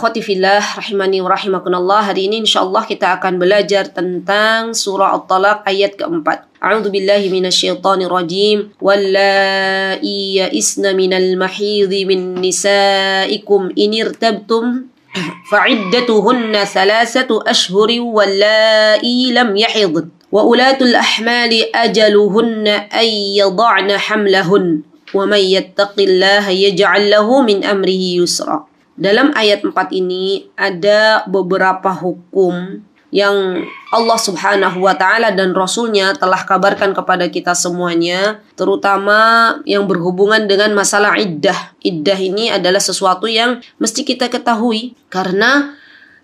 akhwati fillah rahimani wa rahimakunallah. Hari ini insyaallah kita akan belajar tentang surah At-Talaq ayat keempat. A'udzu billahi minasyaitonir rajim. Wallai ya'isna minal mahidhi min nisaikum in irtabtum فعدتهن ثلاثة أشهر واللائي لم يحضن وأولاة الأحمال أجلهن أن يضعن حملهن ومن يتق الله يجعل له من أمره يسرا Dalam ayat 4 ini ada beberapa hukum yang Allah Subhanahu wa taala dan rasulnya telah kabarkan kepada kita semuanya terutama yang berhubungan dengan masalah iddah. Iddah ini adalah sesuatu yang mesti kita ketahui karena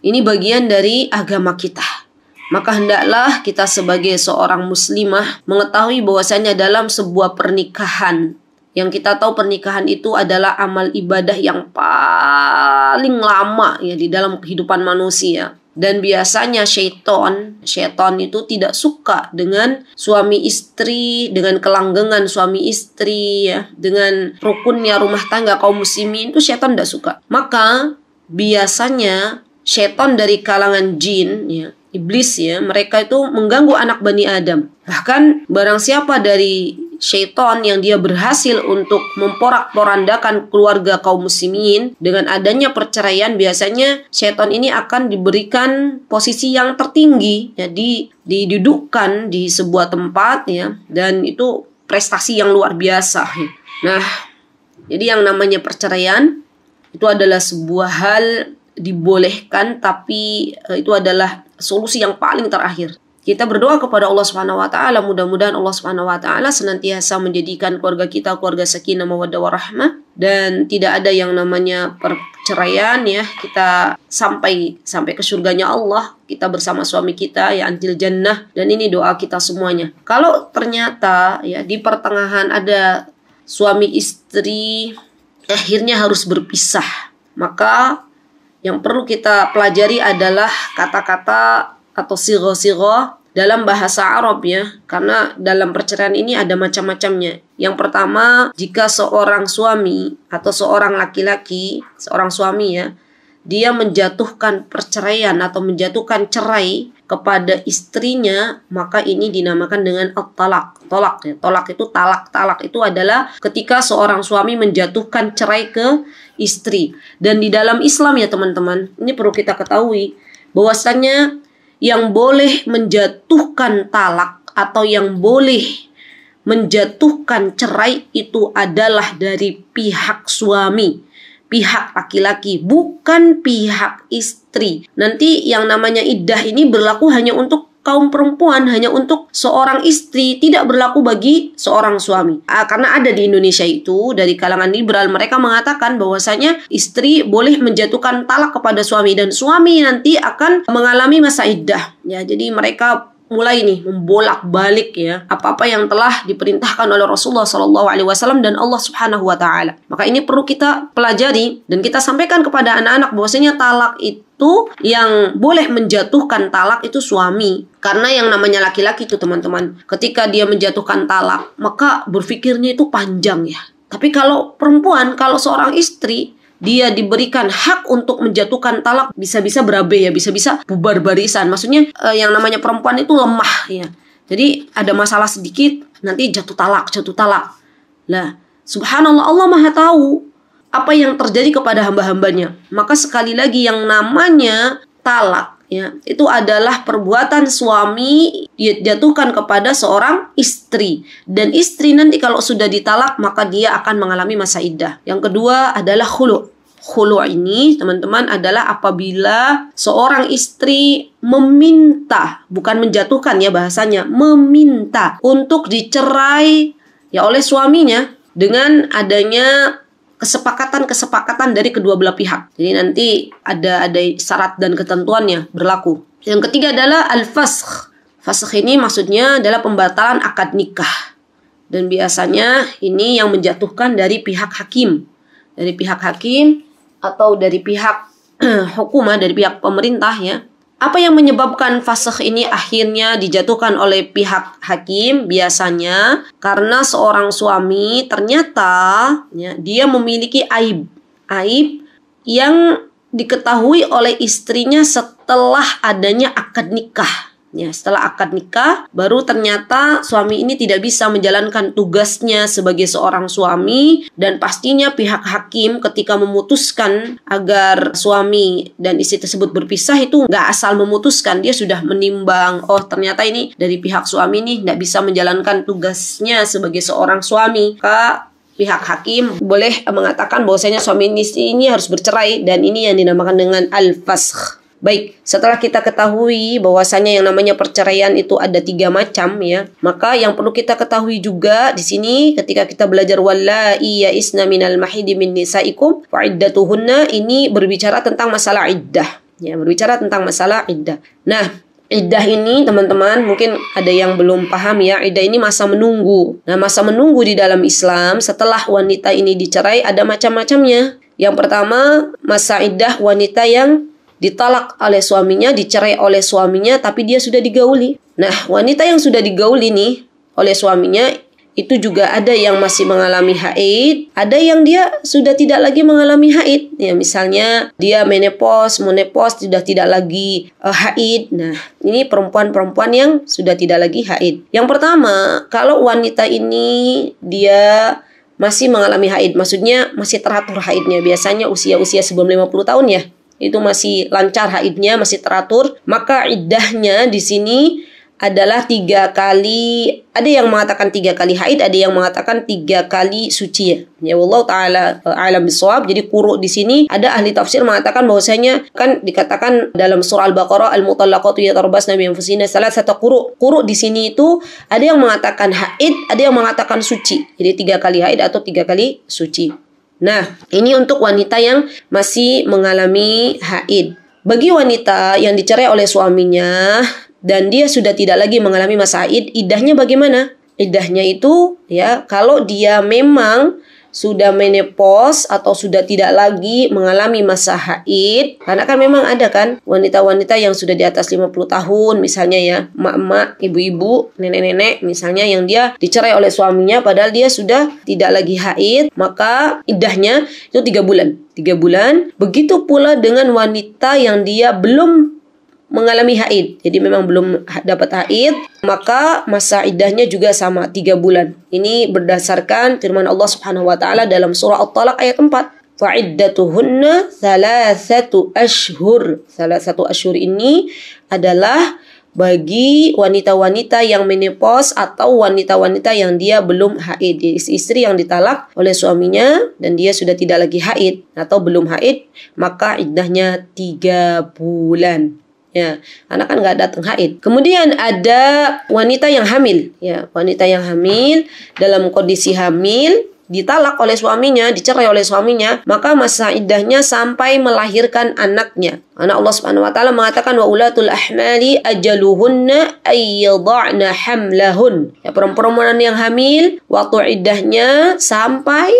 ini bagian dari agama kita. Maka hendaklah kita sebagai seorang muslimah mengetahui bahwasanya dalam sebuah pernikahan yang kita tahu pernikahan itu adalah amal ibadah yang paling lama ya di dalam kehidupan manusia. Dan biasanya syaiton, syaiton itu tidak suka dengan suami istri, dengan kelanggengan suami istri, ya, dengan rukunnya rumah tangga kaum muslimin itu syaiton tidak suka. Maka biasanya syaiton dari kalangan jin, ya, iblis ya, mereka itu mengganggu anak bani Adam. Bahkan barang siapa dari syaitan yang dia berhasil untuk memporak-porandakan keluarga kaum muslimin dengan adanya perceraian biasanya syaitan ini akan diberikan posisi yang tertinggi jadi didudukkan di sebuah tempat ya dan itu prestasi yang luar biasa ya. nah jadi yang namanya perceraian itu adalah sebuah hal dibolehkan tapi eh, itu adalah solusi yang paling terakhir kita berdoa kepada Allah Subhanahu wa taala mudah-mudahan Allah Subhanahu wa taala senantiasa menjadikan keluarga kita keluarga sakinah mawaddah warahmah dan tidak ada yang namanya perceraian ya. Kita sampai sampai ke surganya Allah, kita bersama suami kita ya antil jannah dan ini doa kita semuanya. Kalau ternyata ya di pertengahan ada suami istri akhirnya harus berpisah, maka yang perlu kita pelajari adalah kata-kata atau siro-siro dalam bahasa Arab ya, karena dalam perceraian ini ada macam-macamnya. Yang pertama, jika seorang suami atau seorang laki-laki, seorang suami ya, dia menjatuhkan perceraian atau menjatuhkan cerai kepada istrinya, maka ini dinamakan dengan talak Tolak ya. Tolak itu talak. Talak itu adalah ketika seorang suami menjatuhkan cerai ke istri. Dan di dalam Islam ya teman-teman, ini perlu kita ketahui bahwasanya yang boleh menjatuhkan talak atau yang boleh menjatuhkan cerai itu adalah dari pihak suami, pihak laki-laki, bukan pihak istri. Nanti yang namanya iddah ini berlaku hanya untuk kaum perempuan hanya untuk seorang istri tidak berlaku bagi seorang suami. Ah, karena ada di Indonesia itu dari kalangan liberal mereka mengatakan bahwasanya istri boleh menjatuhkan talak kepada suami dan suami nanti akan mengalami masa iddah. Ya, jadi mereka mulai nih membolak balik ya apa-apa yang telah diperintahkan oleh Rasulullah Shallallahu Alaihi Wasallam dan Allah Subhanahu Wa Taala. Maka ini perlu kita pelajari dan kita sampaikan kepada anak-anak bahwasanya talak itu yang boleh menjatuhkan talak itu suami karena yang namanya laki-laki itu teman-teman ketika dia menjatuhkan talak maka berpikirnya itu panjang ya. Tapi kalau perempuan, kalau seorang istri, dia diberikan hak untuk menjatuhkan talak bisa-bisa berabe ya bisa-bisa bubar barisan maksudnya eh, yang namanya perempuan itu lemah ya jadi ada masalah sedikit nanti jatuh talak jatuh talak lah subhanallah Allah maha tahu apa yang terjadi kepada hamba-hambanya maka sekali lagi yang namanya talak ya itu adalah perbuatan suami dijatuhkan kepada seorang istri dan istri nanti kalau sudah ditalak maka dia akan mengalami masa iddah yang kedua adalah khulu khulu ini teman-teman adalah apabila seorang istri meminta bukan menjatuhkan ya bahasanya meminta untuk dicerai ya oleh suaminya dengan adanya kesepakatan-kesepakatan dari kedua belah pihak. Jadi nanti ada ada syarat dan ketentuannya berlaku. Yang ketiga adalah al-fasakh. Fasakh ini maksudnya adalah pembatalan akad nikah. Dan biasanya ini yang menjatuhkan dari pihak hakim. Dari pihak hakim atau dari pihak hukuman ah, dari pihak pemerintah ya. Apa yang menyebabkan fasakh ini akhirnya dijatuhkan oleh pihak hakim biasanya karena seorang suami ternyata ya, dia memiliki aib aib yang diketahui oleh istrinya setelah adanya akad nikah Ya, setelah akad nikah, baru ternyata suami ini tidak bisa menjalankan tugasnya sebagai seorang suami dan pastinya pihak hakim ketika memutuskan agar suami dan istri tersebut berpisah itu nggak asal memutuskan, dia sudah menimbang, oh ternyata ini dari pihak suami ini nggak bisa menjalankan tugasnya sebagai seorang suami. Kak, pihak hakim boleh mengatakan bahwasanya suami istri ini harus bercerai dan ini yang dinamakan dengan al-fasakh. Baik, setelah kita ketahui bahwasanya yang namanya perceraian itu ada tiga macam ya, maka yang perlu kita ketahui juga di sini ketika kita belajar wala iya isna minal mahidi min nisaikum fa'iddatuhunna ini berbicara tentang masalah iddah ya berbicara tentang masalah iddah. Nah, Iddah ini teman-teman mungkin ada yang belum paham ya Iddah ini masa menunggu Nah masa menunggu di dalam Islam setelah wanita ini dicerai ada macam-macamnya Yang pertama masa iddah wanita yang ditolak oleh suaminya, dicerai oleh suaminya, tapi dia sudah digauli. Nah, wanita yang sudah digauli nih oleh suaminya itu juga ada yang masih mengalami haid, ada yang dia sudah tidak lagi mengalami haid. Ya misalnya dia menepos menepos sudah tidak lagi uh, haid. Nah, ini perempuan-perempuan yang sudah tidak lagi haid. Yang pertama, kalau wanita ini dia masih mengalami haid, maksudnya masih teratur haidnya. Biasanya usia-usia sebelum 50 tahun ya itu masih lancar haidnya masih teratur maka iddahnya di sini adalah tiga kali ada yang mengatakan tiga kali haid ada yang mengatakan tiga kali suci ya, ya Allah taala eh, alam bisawab jadi kuru di sini ada ahli tafsir mengatakan bahwasanya kan dikatakan dalam surah al-baqarah al-mutallaqatu yatarbasna bi anfusina salah satu kuru kuru di sini itu ada yang mengatakan haid ada yang mengatakan suci jadi tiga kali haid atau tiga kali suci Nah, ini untuk wanita yang masih mengalami haid. Bagi wanita yang dicerai oleh suaminya dan dia sudah tidak lagi mengalami masa haid, idahnya bagaimana? Idahnya itu ya kalau dia memang sudah menopause atau sudah tidak lagi mengalami masa haid. Karena kan memang ada kan wanita-wanita yang sudah di atas 50 tahun misalnya ya, emak-emak, ibu-ibu, nenek-nenek misalnya yang dia dicerai oleh suaminya padahal dia sudah tidak lagi haid, maka idahnya itu tiga bulan. Tiga bulan. Begitu pula dengan wanita yang dia belum mengalami haid. Jadi memang belum dapat haid, maka masa iddahnya juga sama tiga bulan. Ini berdasarkan firman Allah Subhanahu wa taala dalam surah At-Talaq ayat 4. Fa'iddatuhunna thalathatu ashhur. satu ashhur ini adalah bagi wanita-wanita yang menopause atau wanita-wanita yang dia belum haid. Istri yang ditalak oleh suaminya dan dia sudah tidak lagi haid atau belum haid, maka iddahnya tiga bulan ya anak kan nggak datang haid kemudian ada wanita yang hamil ya wanita yang hamil dalam kondisi hamil ditalak oleh suaminya, dicerai oleh suaminya, maka masa iddahnya sampai melahirkan anaknya. Karena Allah Subhanahu wa taala mengatakan wa ulatul ahmali ajaluhunna ayyadha'na hamlahun. Ya perempuan yang hamil waktu iddahnya sampai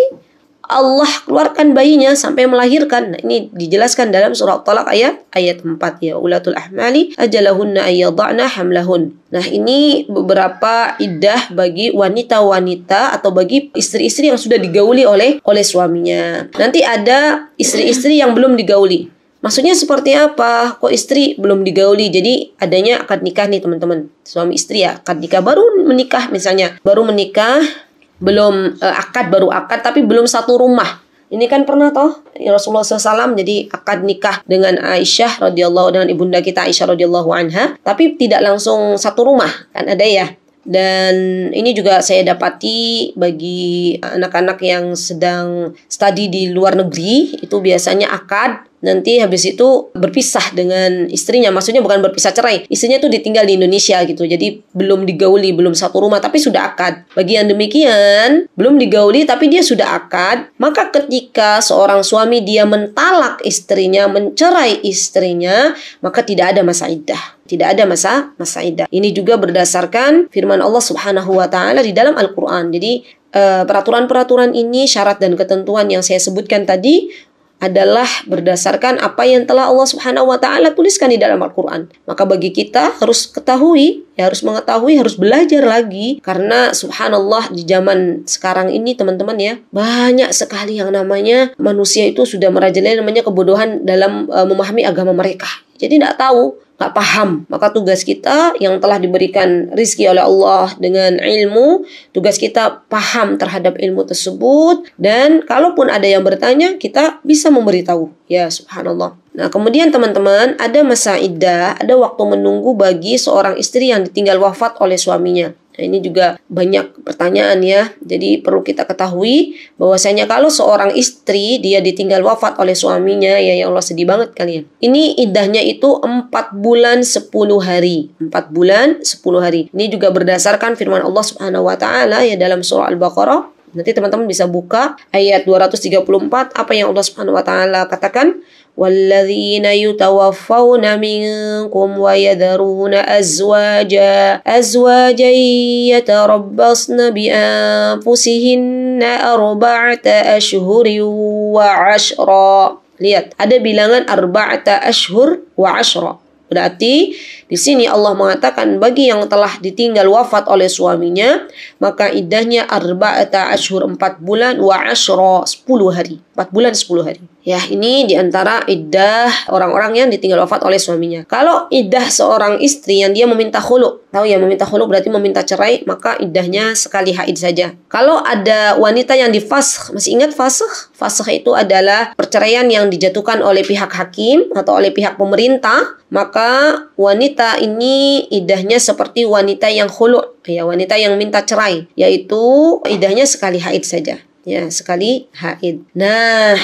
Allah keluarkan bayinya sampai melahirkan. Nah, ini dijelaskan dalam surah Talak ayat ayat 4 ya. Ulatul ahmali ajalahunna ayyadha'na hamlahun. Nah, ini beberapa iddah bagi wanita-wanita atau bagi istri-istri yang sudah digauli oleh oleh suaminya. Nanti ada istri-istri yang belum digauli. Maksudnya seperti apa? Kok istri belum digauli? Jadi adanya akad nikah nih teman-teman. Suami istri ya, akad nikah baru menikah misalnya. Baru menikah belum uh, akad baru akad tapi belum satu rumah ini kan pernah toh ya Rasulullah SAW jadi akad nikah dengan Aisyah radhiyallahu dengan ibunda kita Aisyah radhiyallahu anha tapi tidak langsung satu rumah kan ada ya dan ini juga saya dapati bagi anak-anak yang sedang studi di luar negeri itu biasanya akad nanti habis itu berpisah dengan istrinya maksudnya bukan berpisah cerai istrinya tuh ditinggal di Indonesia gitu jadi belum digauli belum satu rumah tapi sudah akad bagi yang demikian belum digauli tapi dia sudah akad maka ketika seorang suami dia mentalak istrinya mencerai istrinya maka tidak ada masa iddah tidak ada masa masa iddah. Ini juga berdasarkan firman Allah Subhanahu wa taala di dalam Al-Qur'an. Jadi eh, peraturan-peraturan ini, syarat dan ketentuan yang saya sebutkan tadi adalah berdasarkan apa yang telah Allah Subhanahu wa taala tuliskan di dalam Al-Qur'an. Maka bagi kita harus ketahui, ya harus mengetahui, harus belajar lagi karena subhanallah di zaman sekarang ini teman-teman ya, banyak sekali yang namanya manusia itu sudah merajalela namanya kebodohan dalam uh, memahami agama mereka. Jadi tidak tahu nggak paham maka tugas kita yang telah diberikan rizki oleh Allah dengan ilmu tugas kita paham terhadap ilmu tersebut dan kalaupun ada yang bertanya kita bisa memberitahu ya subhanallah Nah, kemudian teman-teman, ada masa iddah, ada waktu menunggu bagi seorang istri yang ditinggal wafat oleh suaminya. Nah, ini juga banyak pertanyaan ya. Jadi perlu kita ketahui bahwasanya kalau seorang istri dia ditinggal wafat oleh suaminya ya ya Allah sedih banget kalian. Ini idahnya itu 4 bulan 10 hari. 4 bulan 10 hari. Ini juga berdasarkan firman Allah Subhanahu wa taala ya dalam surah Al-Baqarah Nanti teman-teman bisa buka ayat 234 apa yang Allah Subhanahu wa taala katakan والذين يتوفون منكم ويذرون أزواجا أزواجا يتربصن بأنفسهن أربعة أشهر وعشرا Lihat, ada bilangan arba'ata ashur wa ashra. Berarti di sini Allah mengatakan bagi yang telah ditinggal wafat oleh suaminya, maka iddahnya arba'ata ashur 4 bulan wa ashra 10 hari. 4 bulan 10 hari. Ya, ini diantara idah orang-orang yang ditinggal wafat oleh suaminya. Kalau idah seorang istri yang dia meminta khulu, tahu ya meminta khulu berarti meminta cerai, maka idahnya sekali haid saja. Kalau ada wanita yang difasakh, masih ingat fasakh? Fasakh itu adalah perceraian yang dijatuhkan oleh pihak hakim atau oleh pihak pemerintah, maka wanita ini idahnya seperti wanita yang khulu, ya wanita yang minta cerai, yaitu idahnya sekali haid saja. Ya, sekali haid. Nah,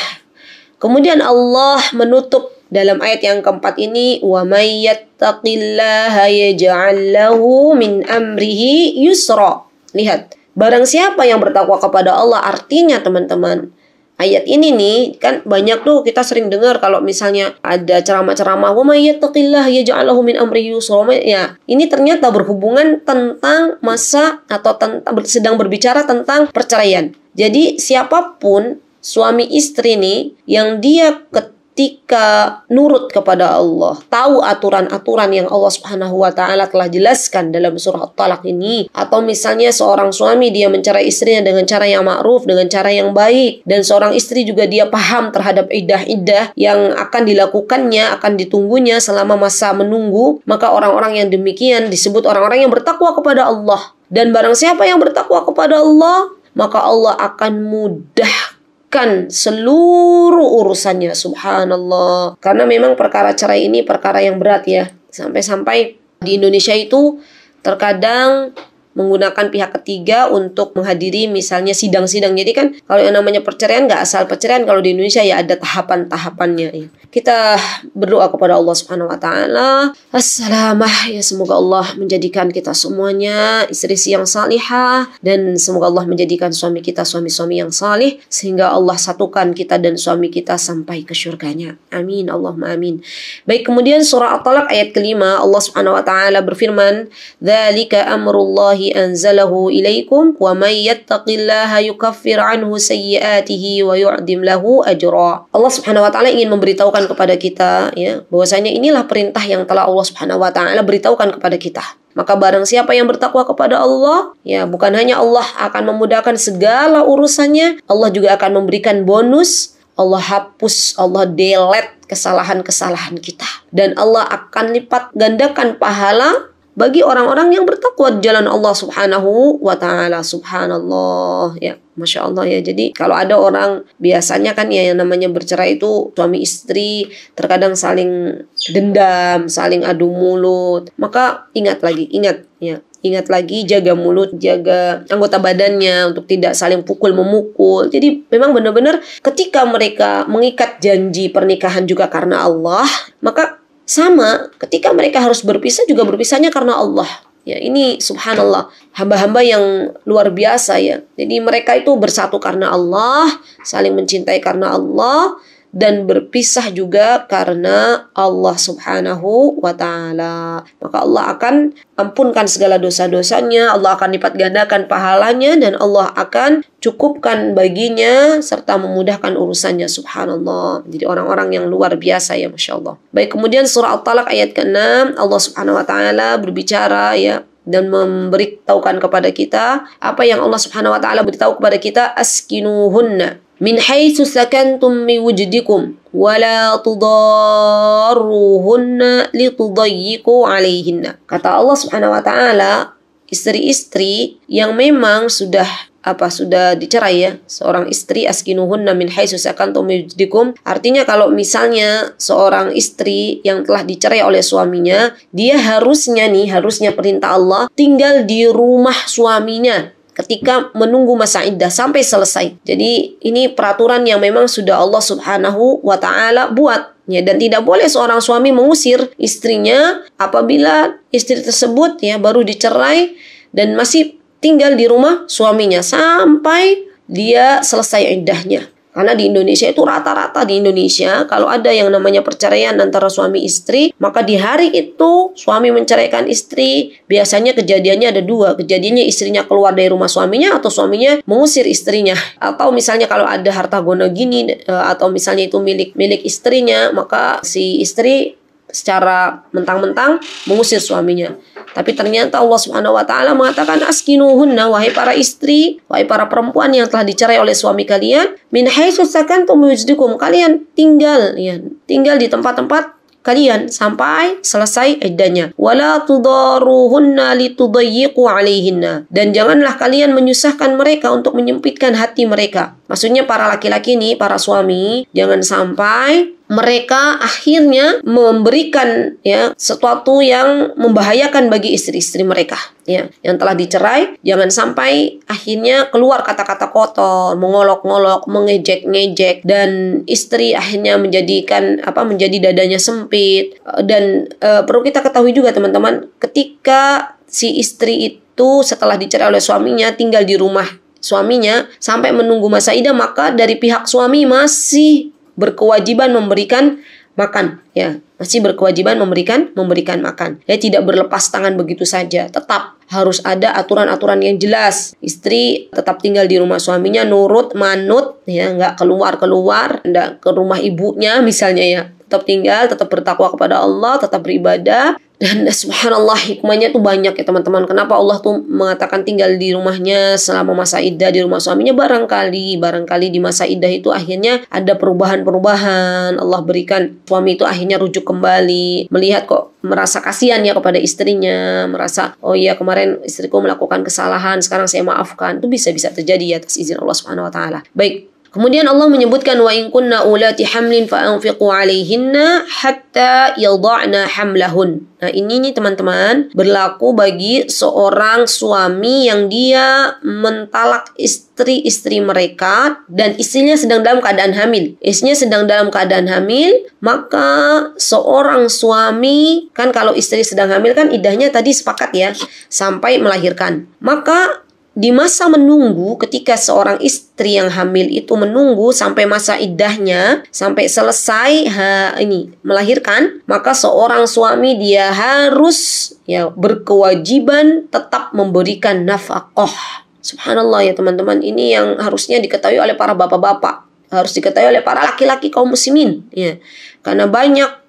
Kemudian Allah menutup dalam ayat yang keempat ini wa mayyattaqillaha yaj'al lahu min amrihi yusra. Lihat, barang siapa yang bertakwa kepada Allah artinya teman-teman Ayat ini nih kan banyak tuh kita sering dengar kalau misalnya ada ceramah-ceramah wa mayyattaqillah ya jaalahu min amri yusra. Ya, ini ternyata berhubungan tentang masa atau tentang sedang berbicara tentang perceraian. Jadi siapapun suami istri nih yang dia ketika nurut kepada Allah, tahu aturan-aturan yang Allah Subhanahu wa taala telah jelaskan dalam surah At-Talaq ini atau misalnya seorang suami dia mencerai istrinya dengan cara yang ma'ruf, dengan cara yang baik dan seorang istri juga dia paham terhadap idah-idah yang akan dilakukannya, akan ditunggunya selama masa menunggu, maka orang-orang yang demikian disebut orang-orang yang bertakwa kepada Allah. Dan barang siapa yang bertakwa kepada Allah, maka Allah akan mudah kan seluruh urusannya subhanallah karena memang perkara cerai ini perkara yang berat ya sampai-sampai di Indonesia itu terkadang menggunakan pihak ketiga untuk menghadiri misalnya sidang-sidang. Jadi kan kalau yang namanya perceraian nggak asal perceraian kalau di Indonesia ya ada tahapan-tahapannya ya. Kita berdoa kepada Allah Subhanahu wa taala. Assalamah ya semoga Allah menjadikan kita semuanya istri-istri yang salihah dan semoga Allah menjadikan suami kita suami-suami yang salih sehingga Allah satukan kita dan suami kita sampai ke surganya. Amin. Allahumma amin. Baik kemudian surah At-Talaq ayat kelima Allah Subhanahu wa taala berfirman, "Dzalika amrullahi اللَّهِ أَنزَلَهُ إِلَيْكُمْ وَمَن يَتَّقِ اللَّهَ يُكَفِّرْ عَنْهُ سَيِّئَاتِهِ وَيُعْظِمْ لَهُ أَجْرًا Allah Subhanahu wa taala ingin memberitahukan kepada kita ya bahwasanya inilah perintah yang telah Allah Subhanahu wa taala beritahukan kepada kita maka barang siapa yang bertakwa kepada Allah, ya bukan hanya Allah akan memudahkan segala urusannya, Allah juga akan memberikan bonus, Allah hapus, Allah delete kesalahan-kesalahan kita. Dan Allah akan lipat gandakan pahala bagi orang-orang yang bertakwa jalan Allah Subhanahu wa taala. Subhanallah ya. Masya Allah ya Jadi kalau ada orang Biasanya kan ya yang namanya bercerai itu Suami istri terkadang saling dendam Saling adu mulut Maka ingat lagi Ingat ya Ingat lagi jaga mulut, jaga anggota badannya untuk tidak saling pukul memukul. Jadi memang benar-benar ketika mereka mengikat janji pernikahan juga karena Allah, maka sama ketika mereka harus berpisah juga berpisahnya karena Allah. Ya, ini subhanallah, hamba-hamba yang luar biasa ya. Jadi mereka itu bersatu karena Allah, saling mencintai karena Allah, dan berpisah juga karena Allah Subhanahu wa taala. Maka Allah akan ampunkan segala dosa-dosanya, Allah akan lipat gandakan pahalanya dan Allah akan cukupkan baginya serta memudahkan urusannya subhanallah. Jadi orang-orang yang luar biasa ya Masya Allah. Baik kemudian surah At-Talaq ayat ke-6 Allah Subhanahu wa taala berbicara ya dan memberitahukan kepada kita apa yang Allah Subhanahu wa taala beritahu kepada kita askinuhunna min haitsu sakantum min wujdikum wa la tudarruhunna litudayyiqu alaihinna kata Allah Subhanahu wa taala istri-istri yang memang sudah apa sudah dicerai ya seorang istri askinuhunna min haitsu sakantum wujdikum artinya kalau misalnya seorang istri yang telah dicerai oleh suaminya dia harusnya nih harusnya perintah Allah tinggal di rumah suaminya ketika menunggu masa iddah sampai selesai. Jadi ini peraturan yang memang sudah Allah Subhanahu wa taala buat ya dan tidak boleh seorang suami mengusir istrinya apabila istri tersebut ya baru dicerai dan masih tinggal di rumah suaminya sampai dia selesai iddahnya. Karena di Indonesia itu rata-rata di Indonesia kalau ada yang namanya perceraian antara suami istri, maka di hari itu suami menceraikan istri, biasanya kejadiannya ada dua. Kejadiannya istrinya keluar dari rumah suaminya atau suaminya mengusir istrinya. Atau misalnya kalau ada harta gono gini eh, atau misalnya itu milik milik istrinya, maka si istri secara mentang-mentang mengusir suaminya. Tapi ternyata Allah Subhanahu wa taala mengatakan askinuhunna wahai para istri, wahai para perempuan yang telah dicerai oleh suami kalian, min haitsu sakantum yujdikum. kalian tinggal ya, tinggal di tempat-tempat kalian sampai selesai iddahnya. Wala tudaruhunna litudayyiqu alaihinna. Dan janganlah kalian menyusahkan mereka untuk menyempitkan hati mereka. Maksudnya para laki-laki ini, para suami, jangan sampai mereka akhirnya memberikan ya sesuatu yang membahayakan bagi istri-istri mereka ya yang telah dicerai jangan sampai akhirnya keluar kata-kata kotor mengolok-ngolok mengejek-ngejek dan istri akhirnya menjadikan apa menjadi dadanya sempit eh, dan e, perlu kita ketahui juga teman-teman ketika si istri itu setelah dicerai oleh suaminya tinggal di rumah suaminya sampai menunggu masa ida maka dari pihak suami masih berkewajiban memberikan makan ya masih berkewajiban memberikan memberikan makan ya tidak berlepas tangan begitu saja tetap harus ada aturan-aturan yang jelas istri tetap tinggal di rumah suaminya nurut manut ya nggak keluar keluar nggak ke rumah ibunya misalnya ya tetap tinggal tetap bertakwa kepada Allah tetap beribadah dan eh, subhanallah hikmahnya tuh banyak ya teman-teman. Kenapa Allah tuh mengatakan tinggal di rumahnya selama masa iddah di rumah suaminya barangkali barangkali di masa iddah itu akhirnya ada perubahan-perubahan. Allah berikan suami itu akhirnya rujuk kembali, melihat kok merasa kasihan ya kepada istrinya, merasa oh iya kemarin istriku melakukan kesalahan, sekarang saya maafkan. Itu bisa-bisa terjadi ya atas izin Allah Subhanahu wa taala. Baik, Kemudian Allah menyebutkan wa in kunna ulati hamlin fa anfiqu alaihinna hatta yadha'na hamlahun. Nah, ini nih teman-teman berlaku bagi seorang suami yang dia mentalak istri-istri mereka dan istrinya sedang dalam keadaan hamil. Istrinya sedang dalam keadaan hamil, maka seorang suami kan kalau istri sedang hamil kan idahnya tadi sepakat ya sampai melahirkan. Maka di masa menunggu ketika seorang istri yang hamil itu menunggu sampai masa idahnya sampai selesai ha, ini melahirkan maka seorang suami dia harus ya berkewajiban tetap memberikan nafkah subhanallah ya teman-teman ini yang harusnya diketahui oleh para bapak-bapak harus diketahui oleh para laki-laki kaum muslimin ya karena banyak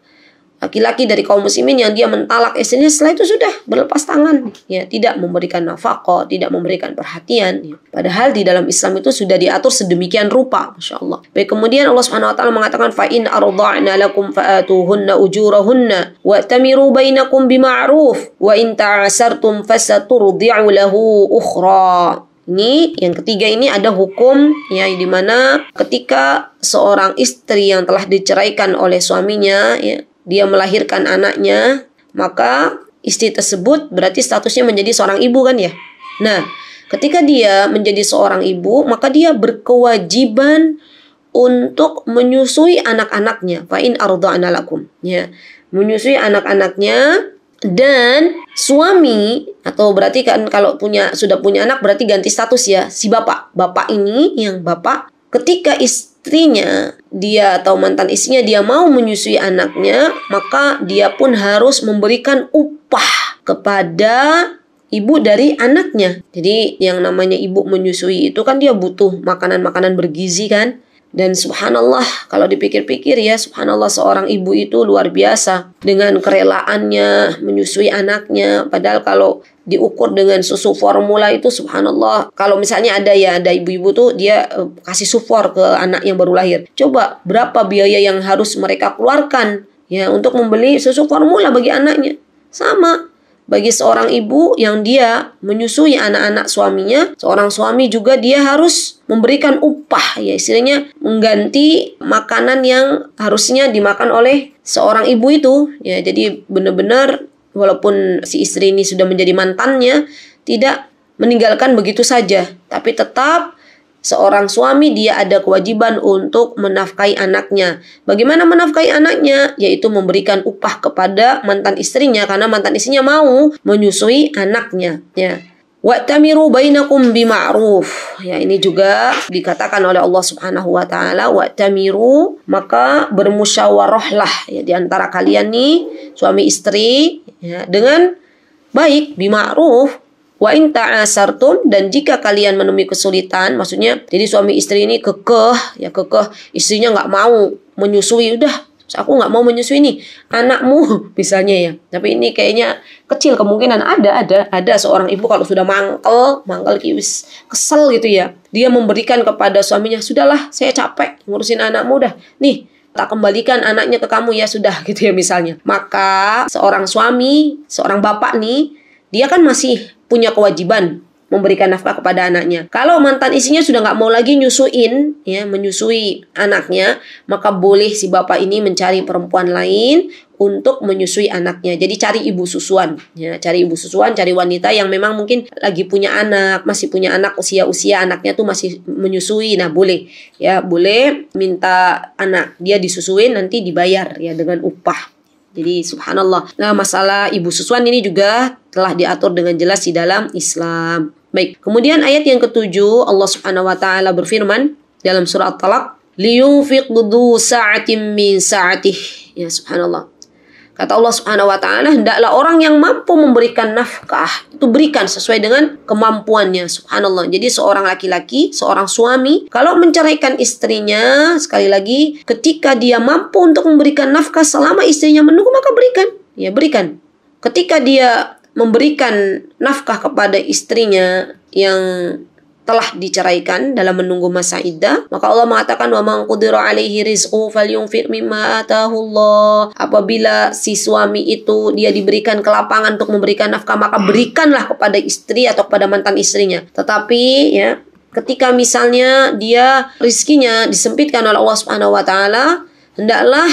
laki-laki dari kaum muslimin yang dia mentalak istrinya setelah itu sudah berlepas tangan ya tidak memberikan nafkah tidak memberikan perhatian ya. padahal di dalam Islam itu sudah diatur sedemikian rupa masya Allah baik kemudian Allah subhanahu wa taala mengatakan fa in arda'na lakum fa'atuhunna ujurahunna wa tamiru bainakum bima'ruf wa in ta'asartum fasaturdi'u lahu ukhra ini yang ketiga ini ada hukum ya di mana ketika seorang istri yang telah diceraikan oleh suaminya ya dia melahirkan anaknya, maka istri tersebut berarti statusnya menjadi seorang ibu kan ya. Nah, ketika dia menjadi seorang ibu, maka dia berkewajiban untuk menyusui anak-anaknya. Fa'in arda'na lakum. Ya. Menyusui anak-anaknya dan suami atau berarti kan kalau punya sudah punya anak berarti ganti status ya si bapak. Bapak ini yang bapak ketika istri istrinya, dia atau mantan istrinya dia mau menyusui anaknya, maka dia pun harus memberikan upah kepada ibu dari anaknya. Jadi yang namanya ibu menyusui itu kan dia butuh makanan-makanan bergizi kan. Dan subhanallah, kalau dipikir-pikir ya, subhanallah seorang ibu itu luar biasa dengan kerelaannya menyusui anaknya. Padahal kalau diukur dengan susu formula itu subhanallah. Kalau misalnya ada ya, ada ibu-ibu tuh dia eh, kasih sufor ke anak yang baru lahir. Coba berapa biaya yang harus mereka keluarkan ya untuk membeli susu formula bagi anaknya? Sama bagi seorang ibu yang dia menyusui anak-anak suaminya, seorang suami juga dia harus memberikan upah ya istilahnya mengganti makanan yang harusnya dimakan oleh seorang ibu itu ya jadi benar-benar walaupun si istri ini sudah menjadi mantannya tidak meninggalkan begitu saja tapi tetap seorang suami dia ada kewajiban untuk menafkahi anaknya. Bagaimana menafkahi anaknya? Yaitu memberikan upah kepada mantan istrinya karena mantan istrinya mau menyusui anaknya, ya. Wa'tamiru bainakum bima'ruf. Ya, ini juga dikatakan oleh Allah Subhanahu wa taala, wa'tamiru, maka bermusyawarahlah ya di antara kalian nih suami istri ya, dengan baik bima'ruf Wa in ta'asartum dan jika kalian menemui kesulitan, maksudnya jadi suami istri ini kekeh, ya kekeh, istrinya nggak mau menyusui, udah aku nggak mau menyusui nih anakmu misalnya ya tapi ini kayaknya kecil kemungkinan ada ada ada seorang ibu kalau sudah mangkel mangkel kiwis kesel gitu ya dia memberikan kepada suaminya sudahlah saya capek ngurusin anakmu dah nih tak kembalikan anaknya ke kamu ya sudah gitu ya misalnya maka seorang suami seorang bapak nih dia kan masih punya kewajiban memberikan nafkah kepada anaknya. Kalau mantan istrinya sudah nggak mau lagi nyusuin, ya menyusui anaknya, maka boleh si bapak ini mencari perempuan lain untuk menyusui anaknya. Jadi cari ibu susuan, ya cari ibu susuan, cari wanita yang memang mungkin lagi punya anak, masih punya anak usia-usia anaknya tuh masih menyusui. Nah boleh, ya boleh minta anak dia disusuin nanti dibayar ya dengan upah jadi subhanallah. Nah, masalah ibu susuan ini juga telah diatur dengan jelas di dalam Islam. Baik. Kemudian ayat yang ketujuh Allah Subhanahu wa taala berfirman dalam surah At-Talaq, "Liyunfiq sa'atim sa'atin min sa'atih." Ya subhanallah. Kata Allah Subhanahu wa taala, "Hendaklah orang yang mampu memberikan nafkah itu berikan sesuai dengan kemampuannya." Subhanallah. Jadi seorang laki-laki, seorang suami kalau menceraikan istrinya, sekali lagi ketika dia mampu untuk memberikan nafkah selama istrinya menunggu maka berikan. Ya, berikan. Ketika dia memberikan nafkah kepada istrinya yang telah diceraikan dalam menunggu masa iddah maka Allah mengatakan wa man qudira alaihi rizqu falyunfiq mimma atahu Allah apabila si suami itu dia diberikan kelapangan untuk memberikan nafkah maka berikanlah kepada istri atau kepada mantan istrinya tetapi ya ketika misalnya dia rizkinya disempitkan oleh Allah Subhanahu wa taala hendaklah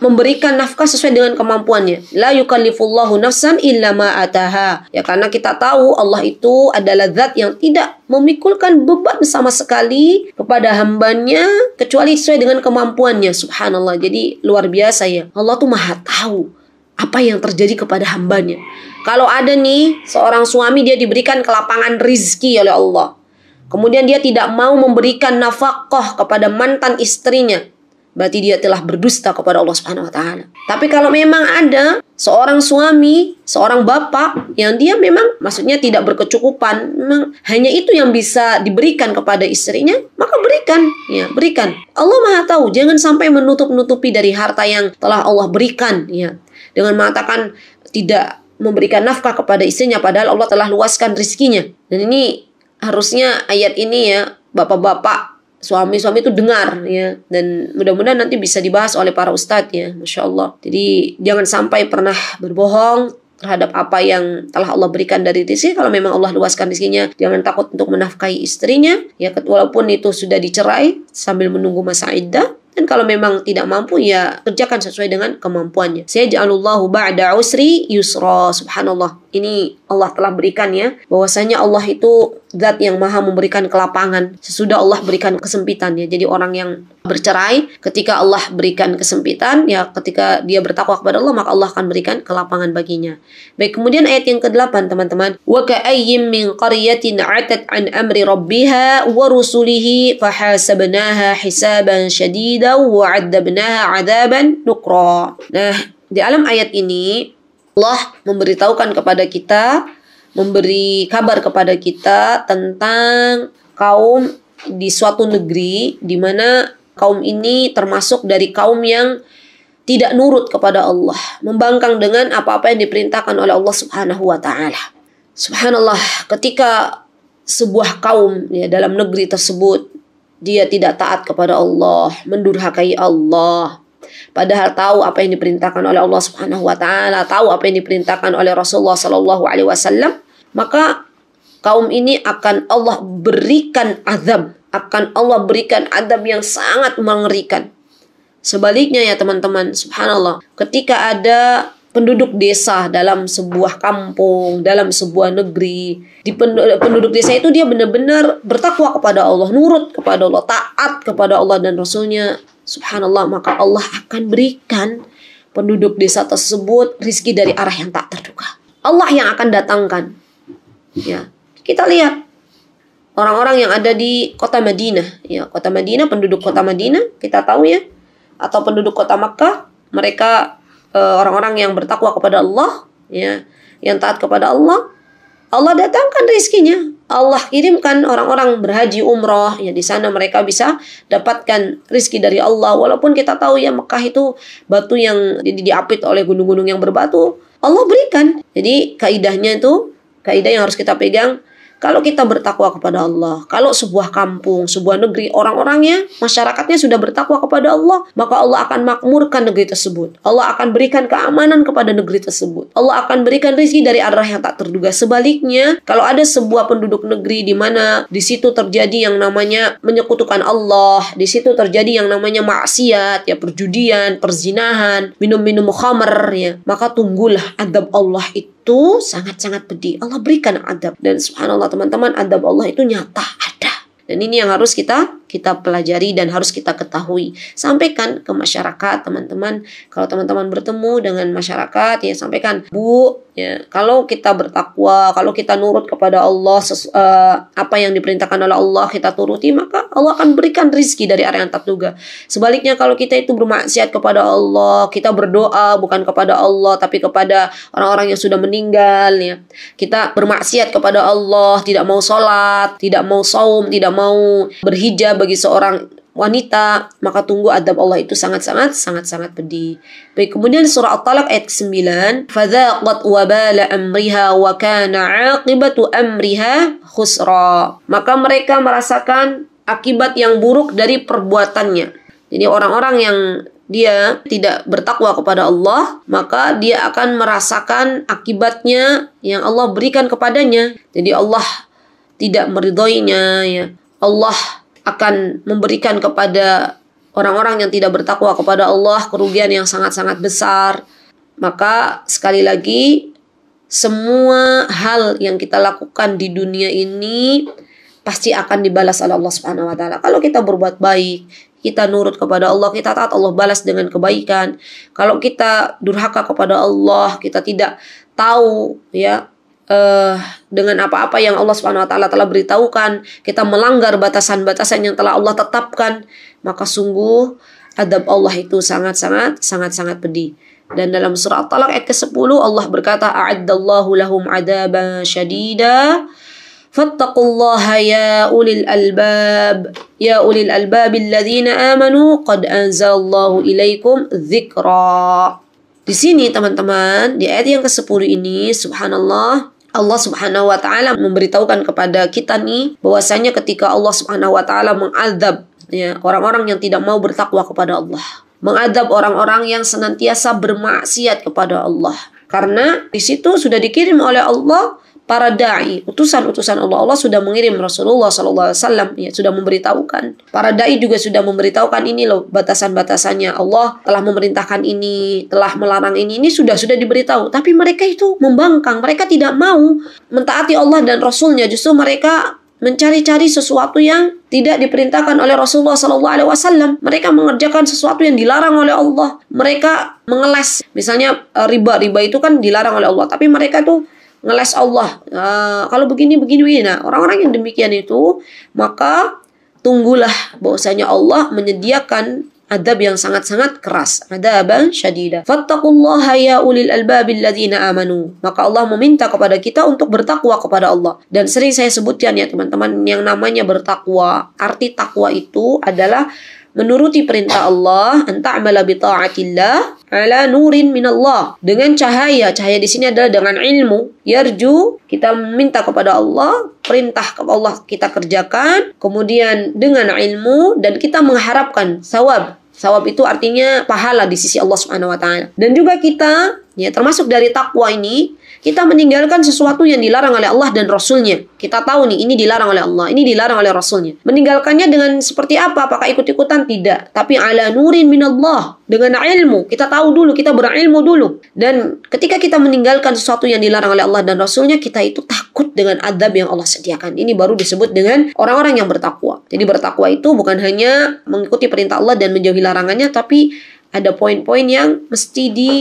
memberikan nafkah sesuai dengan kemampuannya. La yukallifullahu nafsan illa ma ataha. Ya karena kita tahu Allah itu adalah zat yang tidak memikulkan beban sama sekali kepada hambanya kecuali sesuai dengan kemampuannya. Subhanallah. Jadi luar biasa ya. Allah tuh maha tahu apa yang terjadi kepada hambanya. Kalau ada nih seorang suami dia diberikan kelapangan rizki oleh Allah. Kemudian dia tidak mau memberikan nafkah kepada mantan istrinya berarti dia telah berdusta kepada Allah Subhanahu wa taala. Tapi kalau memang ada seorang suami, seorang bapak yang dia memang maksudnya tidak berkecukupan, memang hanya itu yang bisa diberikan kepada istrinya, maka berikan, ya, berikan. Allah Maha tahu, jangan sampai menutup-nutupi dari harta yang telah Allah berikan, ya. Dengan mengatakan tidak memberikan nafkah kepada istrinya padahal Allah telah luaskan rezekinya. Dan ini harusnya ayat ini ya, bapak-bapak suami-suami itu dengar ya dan mudah-mudahan nanti bisa dibahas oleh para ustadz ya masya Allah jadi jangan sampai pernah berbohong terhadap apa yang telah Allah berikan dari rezeki kalau memang Allah luaskan rezekinya jangan takut untuk menafkahi istrinya ya walaupun itu sudah dicerai sambil menunggu masa iddah dan kalau memang tidak mampu ya kerjakan sesuai dengan kemampuannya. Saya ja'alullahu ba'da usri yusra. Subhanallah. Ini Allah telah berikan ya bahwasanya Allah itu zat yang maha memberikan kelapangan sesudah Allah berikan kesempitan ya jadi orang yang bercerai ketika Allah berikan kesempitan ya ketika dia bertakwa kepada Allah maka Allah akan berikan kelapangan baginya baik kemudian ayat yang ke-8 teman-teman wa ka'ayyim min qaryatin atat an amri rabbiha wa rusulihi fahasabnaha hisaban syadida wa 'adzabnaha 'adaban nukra nah di alam ayat ini Allah memberitahukan kepada kita, memberi kabar kepada kita tentang kaum di suatu negeri di mana kaum ini termasuk dari kaum yang tidak nurut kepada Allah, membangkang dengan apa-apa yang diperintahkan oleh Allah Subhanahu wa taala. Subhanallah, ketika sebuah kaum ya dalam negeri tersebut dia tidak taat kepada Allah, mendurhakai Allah, padahal tahu apa yang diperintahkan oleh Allah Subhanahu wa taala, tahu apa yang diperintahkan oleh Rasulullah sallallahu alaihi wasallam, maka kaum ini akan Allah berikan azab, akan Allah berikan azab yang sangat mengerikan. Sebaliknya ya teman-teman, subhanallah, ketika ada penduduk desa dalam sebuah kampung, dalam sebuah negeri. Di penduduk desa itu dia benar-benar bertakwa kepada Allah, nurut kepada Allah, taat kepada Allah dan Rasulnya subhanallah maka Allah akan berikan penduduk desa tersebut rizki dari arah yang tak terduga. Allah yang akan datangkan. Ya, kita lihat orang-orang yang ada di kota Madinah. Ya, kota Madinah, penduduk kota Madinah, kita tahu ya, atau penduduk kota Makkah, mereka eh, orang-orang e, yang bertakwa kepada Allah, ya, yang taat kepada Allah, Allah datangkan rizkinya. Allah kirimkan orang-orang berhaji umroh. Ya di sana mereka bisa dapatkan rizki dari Allah. Walaupun kita tahu ya Mekah itu batu yang di diapit oleh gunung-gunung yang berbatu. Allah berikan. Jadi kaidahnya itu kaidah yang harus kita pegang kalau kita bertakwa kepada Allah, kalau sebuah kampung, sebuah negeri, orang-orangnya, masyarakatnya sudah bertakwa kepada Allah, maka Allah akan makmurkan negeri tersebut. Allah akan berikan keamanan kepada negeri tersebut. Allah akan berikan rezeki dari arah yang tak terduga. Sebaliknya, kalau ada sebuah penduduk negeri di mana di situ terjadi yang namanya menyekutukan Allah, di situ terjadi yang namanya maksiat, ya perjudian, perzinahan, minum-minum khamer, ya, maka tunggulah adab Allah itu itu sangat-sangat pedih. Allah berikan adab. Dan subhanallah teman-teman, adab Allah itu nyata, ada. Dan ini yang harus kita kita pelajari dan harus kita ketahui. Sampaikan ke masyarakat, teman-teman. Kalau teman-teman bertemu dengan masyarakat, ya sampaikan, Bu, ya, kalau kita bertakwa, kalau kita nurut kepada Allah, sesu, uh, eh, apa yang diperintahkan oleh Allah kita turuti, maka Allah akan berikan rizki dari area yang tak duga. Sebaliknya kalau kita itu bermaksiat kepada Allah, kita berdoa bukan kepada Allah, tapi kepada orang-orang yang sudah meninggal, ya. Kita bermaksiat kepada Allah, tidak mau sholat, tidak mau saum, tidak mau berhijab, bagi seorang wanita, maka tunggu adab Allah itu sangat-sangat sangat-sangat pedih. Baik, kemudian surah At-Talaq ayat 9, "Fadzaqat wabala amriha wa kana 'aqibatu amriha khusra." Maka mereka merasakan akibat yang buruk dari perbuatannya. Jadi orang-orang yang dia tidak bertakwa kepada Allah, maka dia akan merasakan akibatnya yang Allah berikan kepadanya. Jadi Allah tidak meridhoinya ya. Allah akan memberikan kepada orang-orang yang tidak bertakwa kepada Allah kerugian yang sangat-sangat besar. Maka sekali lagi semua hal yang kita lakukan di dunia ini pasti akan dibalas oleh Allah Subhanahu wa taala. Kalau kita berbuat baik, kita nurut kepada Allah, kita taat Allah balas dengan kebaikan. Kalau kita durhaka kepada Allah, kita tidak tahu ya uh, dengan apa-apa yang Allah Subhanahu wa taala telah beritahukan, kita melanggar batasan-batasan yang telah Allah tetapkan, maka sungguh adab Allah itu sangat-sangat sangat-sangat pedih. Dan dalam surah at ayat ke-10 Allah berkata, "A'addallahu lahum adaban syadida." Fattaqullaha ya ulil albab ya ulil albab alladzina amanu qad anzalallahu ilaikum dzikra. Di sini teman-teman, di ayat yang ke-10 ini subhanallah Allah Subhanahu wa taala memberitahukan kepada kita nih bahwasanya ketika Allah Subhanahu wa taala mengadab ya orang-orang yang tidak mau bertakwa kepada Allah, mengadab orang-orang yang senantiasa bermaksiat kepada Allah. Karena di situ sudah dikirim oleh Allah para dai, utusan-utusan Allah. Allah sudah mengirim Rasulullah sallallahu alaihi wasallam ya, sudah memberitahukan. Para dai juga sudah memberitahukan ini loh batasan-batasannya. Allah telah memerintahkan ini, telah melarang ini. Ini sudah sudah diberitahu, tapi mereka itu membangkang. Mereka tidak mau mentaati Allah dan Rasulnya. Justru mereka mencari-cari sesuatu yang tidak diperintahkan oleh Rasulullah Sallallahu Alaihi Wasallam. Mereka mengerjakan sesuatu yang dilarang oleh Allah. Mereka mengeles, misalnya e, riba, riba itu kan dilarang oleh Allah, tapi mereka tuh ngeles Allah. Uh, kalau begini begini begini. Nah, orang-orang yang demikian itu maka tunggulah bahwasanya Allah menyediakan adab yang sangat-sangat keras, adaban syadida. Fattaqullaha ya ulil albabil amanu. Maka Allah meminta kepada kita untuk bertakwa kepada Allah. Dan sering saya sebutkan ya teman-teman yang namanya bertakwa, arti takwa itu adalah menuruti perintah Allah, anta amala bi ta'atillah ala nurin minallah dengan cahaya cahaya di sini adalah dengan ilmu yarju kita minta kepada Allah perintah kepada Allah kita kerjakan kemudian dengan ilmu dan kita mengharapkan sawab sawab itu artinya pahala di sisi Allah Subhanahu wa taala dan juga kita ya termasuk dari takwa ini kita meninggalkan sesuatu yang dilarang oleh Allah dan Rasulnya. Kita tahu nih, ini dilarang oleh Allah, ini dilarang oleh Rasulnya. Meninggalkannya dengan seperti apa? Apakah ikut-ikutan? Tidak. Tapi ala nurin minallah. Dengan ilmu. Kita tahu dulu, kita berilmu dulu. Dan ketika kita meninggalkan sesuatu yang dilarang oleh Allah dan Rasulnya, kita itu takut dengan adab yang Allah sediakan. Ini baru disebut dengan orang-orang yang bertakwa. Jadi bertakwa itu bukan hanya mengikuti perintah Allah dan menjauhi larangannya, tapi ada poin-poin yang mesti di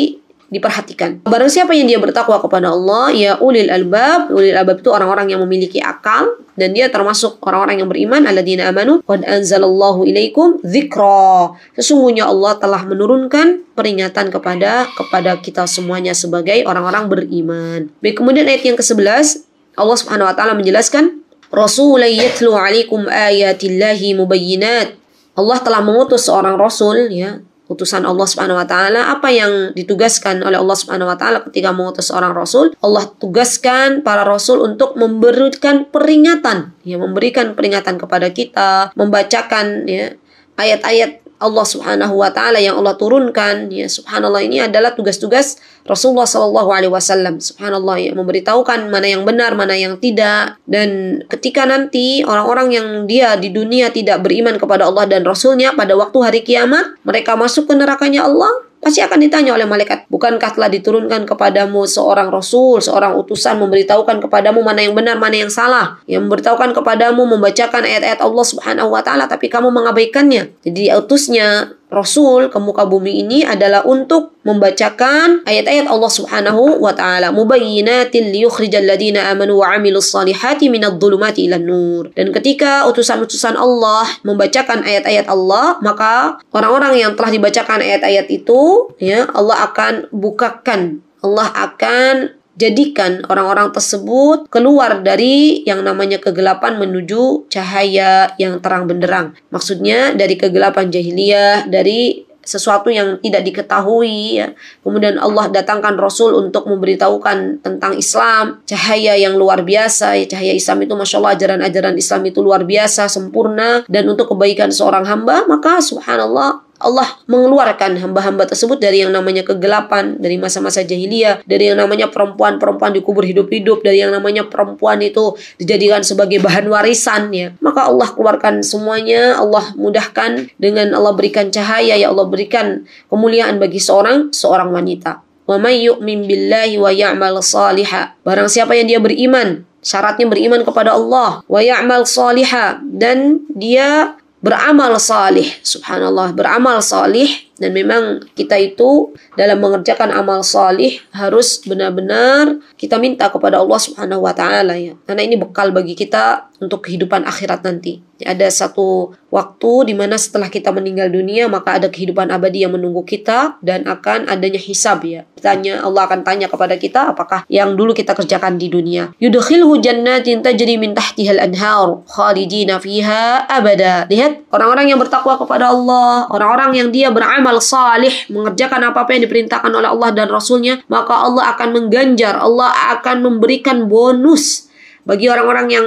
diperhatikan. Barang siapa yang dia bertakwa kepada Allah, ya ulil albab, ulil albab itu orang-orang yang memiliki akal dan dia termasuk orang-orang yang beriman alladzina amanu qad anzalallahu ilaikum dzikra. Sesungguhnya Allah telah menurunkan peringatan kepada kepada kita semuanya sebagai orang-orang beriman. Baik, kemudian ayat yang ke-11 Allah Subhanahu wa taala menjelaskan rasul yatlu alaikum ayatillahi mubayyinat. Allah telah mengutus seorang rasul ya utusan Allah Subhanahu wa taala, apa yang ditugaskan oleh Allah Subhanahu wa taala ketika mengutus seorang rasul, Allah tugaskan para rasul untuk memberikan peringatan, ya memberikan peringatan kepada kita, membacakan ya ayat-ayat Allah Subhanahu wa taala yang Allah turunkan ya subhanallah ini adalah tugas-tugas Rasulullah sallallahu alaihi wasallam subhanallah yang memberitahukan mana yang benar mana yang tidak dan ketika nanti orang-orang yang dia di dunia tidak beriman kepada Allah dan Rasulnya pada waktu hari kiamat mereka masuk ke nerakanya Allah Pasti akan ditanya oleh malaikat, bukankah telah diturunkan kepadamu seorang rasul, seorang utusan memberitahukan kepadamu mana yang benar, mana yang salah, yang memberitahukan kepadamu membacakan ayat-ayat Allah Subhanahu wa taala tapi kamu mengabaikannya. Jadi utusnya Rasul ke muka bumi ini adalah untuk membacakan ayat-ayat Allah Subhanahu wa taala mubayyinatin liyukhrijal ladina amanu wa amilus salihati minadh dhulumati ilan nur dan ketika utusan-utusan Allah membacakan ayat-ayat Allah maka orang-orang yang telah dibacakan ayat-ayat itu ya Allah akan bukakan Allah akan jadikan orang-orang tersebut keluar dari yang namanya kegelapan menuju cahaya yang terang benderang. Maksudnya dari kegelapan jahiliyah, dari sesuatu yang tidak diketahui ya. Kemudian Allah datangkan Rasul untuk memberitahukan tentang Islam, cahaya yang luar biasa ya cahaya Islam itu masya Allah ajaran-ajaran Islam itu luar biasa sempurna dan untuk kebaikan seorang hamba maka subhanallah Allah mengeluarkan hamba-hamba tersebut dari yang namanya kegelapan, dari masa-masa jahiliyah, dari yang namanya perempuan-perempuan dikubur hidup-hidup, dari yang namanya perempuan itu dijadikan sebagai bahan warisan ya. Maka Allah keluarkan semuanya, Allah mudahkan dengan Allah berikan cahaya, ya Allah berikan kemuliaan bagi seorang seorang wanita. Wa may yu'min billahi wa ya'mal salihah. Barang siapa yang dia beriman, syaratnya beriman kepada Allah, wa ya'mal salihah dan dia beramal salih. Subhanallah, beramal salih dan memang kita itu dalam mengerjakan amal salih harus benar-benar kita minta kepada Allah Subhanahu wa taala ya. Karena ini bekal bagi kita untuk kehidupan akhirat nanti. Ada satu waktu di mana setelah kita meninggal dunia maka ada kehidupan abadi yang menunggu kita dan akan adanya hisab ya. Tanya Allah akan tanya kepada kita apakah yang dulu kita kerjakan di dunia. Yudkhilhu jannatin tajri min tahtihal anhar khalidina fiha abada. Lihat orang-orang yang bertakwa kepada Allah, orang-orang yang dia beramal amal salih, mengerjakan apa-apa yang diperintahkan oleh Allah dan Rasulnya, maka Allah akan mengganjar, Allah akan memberikan bonus bagi orang-orang yang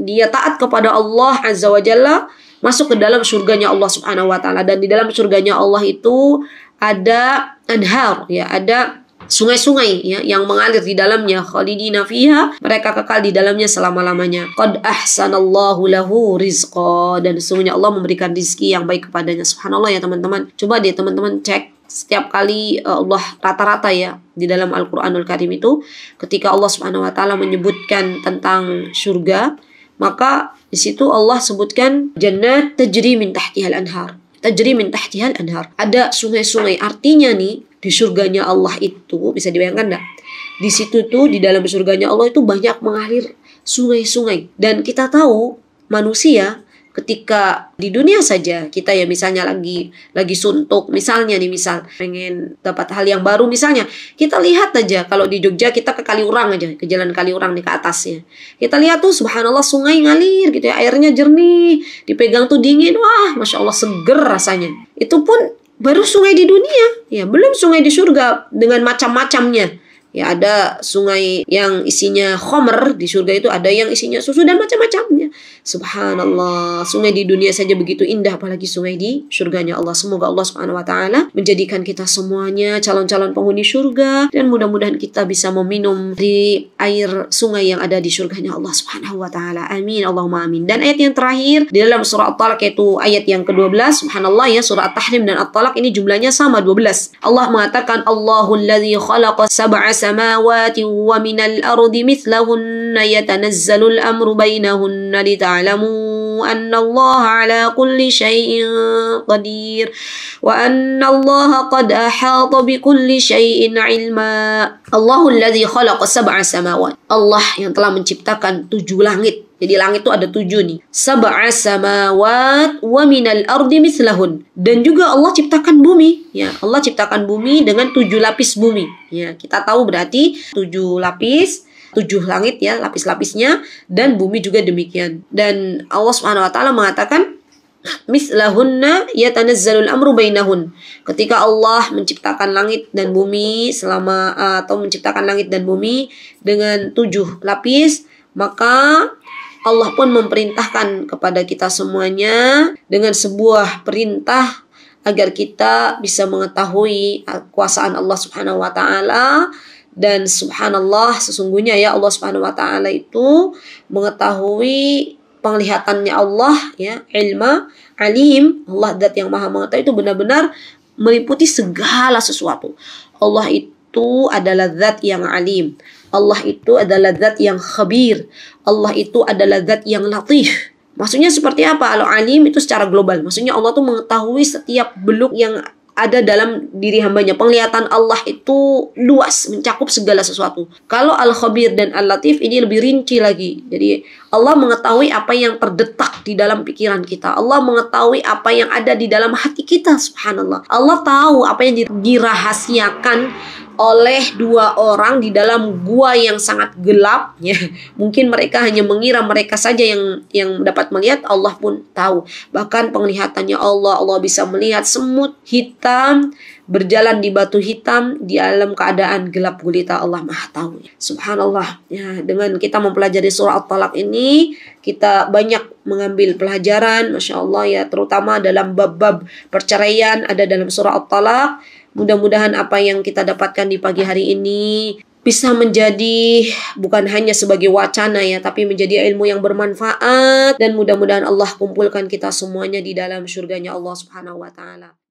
dia taat kepada Allah Azza wa masuk ke dalam surganya Allah Subhanahu wa taala dan di dalam surganya Allah itu ada anhar ya ada sungai-sungai ya yang mengalir di dalamnya khalidina fiha mereka kekal di dalamnya selama-lamanya qad ahsanallahu lahu rizqa dan sungguhnya Allah memberikan rizki yang baik kepadanya subhanallah ya teman-teman coba deh teman-teman cek setiap kali eh, Allah rata-rata ya di dalam Al-Qur'anul Karim itu ketika Allah Subhanahu wa taala menyebutkan tentang surga maka di situ Allah sebutkan jannat tajri min al anhar tajri min tahtihal anhar. Ada sungai-sungai. Artinya nih di surganya Allah itu bisa dibayangkan enggak? Di situ tuh di dalam surganya Allah itu banyak mengalir sungai-sungai dan kita tahu manusia ketika di dunia saja kita ya misalnya lagi lagi suntuk misalnya nih misal pengen dapat hal yang baru misalnya kita lihat aja kalau di Jogja kita ke Kaliurang aja ke jalan Kaliurang nih ke atasnya kita lihat tuh subhanallah sungai ngalir gitu ya airnya jernih dipegang tuh dingin wah masya Allah seger rasanya itu pun baru sungai di dunia ya belum sungai di surga dengan macam-macamnya Ya ada sungai yang isinya khomer di surga itu ada yang isinya susu dan macam-macamnya. Subhanallah, sungai di dunia saja begitu indah apalagi sungai di surganya Allah. Semoga Allah Subhanahu wa taala menjadikan kita semuanya calon-calon penghuni surga dan mudah-mudahan kita bisa meminum di air sungai yang ada di surganya Allah Subhanahu wa taala. Amin. Allahumma amin. Dan ayat yang terakhir di dalam surah At-Talaq yaitu ayat yang ke-12. Subhanallah ya surah At-Tahrim dan At-Talaq ini jumlahnya sama 12. Allah mengatakan Allahul ladzi khalaqa sab'a السماوات ومن الأرض مثلهن يتنزل الأمر بينهن لتعلموا أن الله على كل شيء قدير وأن الله قد أحاط بكل شيء علما الله الذي خلق سبع سماوات الله yang telah menciptakan tujuh langit Jadi langit itu ada tujuh nih. Sab'a samawat wa minal ardi mislahun. Dan juga Allah ciptakan bumi. Ya, Allah ciptakan bumi dengan tujuh lapis bumi. Ya, kita tahu berarti tujuh lapis tujuh langit ya lapis-lapisnya dan bumi juga demikian dan Allah Subhanahu wa taala mengatakan mislahunna yatanazzalul amru bainahun ketika Allah menciptakan langit dan bumi selama atau menciptakan langit dan bumi dengan tujuh lapis maka Allah pun memerintahkan kepada kita semuanya dengan sebuah perintah agar kita bisa mengetahui kekuasaan Allah Subhanahu wa taala dan subhanallah sesungguhnya ya Allah Subhanahu wa taala itu mengetahui penglihatannya Allah ya ilma alim Allah zat yang maha mengetahui itu benar-benar meliputi segala sesuatu Allah itu adalah zat yang alim Allah itu adalah zat yang khabir. Allah itu adalah zat yang latif. Maksudnya seperti apa? Kalau alim itu secara global. Maksudnya Allah tuh mengetahui setiap beluk yang ada dalam diri hambanya. Penglihatan Allah itu luas, mencakup segala sesuatu. Kalau Al-Khabir dan Al-Latif ini lebih rinci lagi. Jadi Allah mengetahui apa yang terdetak di dalam pikiran kita. Allah mengetahui apa yang ada di dalam hati kita, subhanallah. Allah tahu apa yang dirahasiakan oleh dua orang di dalam gua yang sangat gelap ya. Mungkin mereka hanya mengira mereka saja yang yang dapat melihat, Allah pun tahu. Bahkan penglihatannya Allah, Allah bisa melihat semut hitam berjalan di batu hitam di alam keadaan gelap gulita Allah Maha tahu. Subhanallah. Ya, dengan kita mempelajari surah At-Talaq ini, kita banyak mengambil pelajaran, masya Allah ya, terutama dalam bab-bab perceraian ada dalam surah At-Talaq. Mudah-mudahan apa yang kita dapatkan di pagi hari ini bisa menjadi bukan hanya sebagai wacana ya tapi menjadi ilmu yang bermanfaat dan mudah-mudahan Allah kumpulkan kita semuanya di dalam surganya Allah Subhanahu wa taala.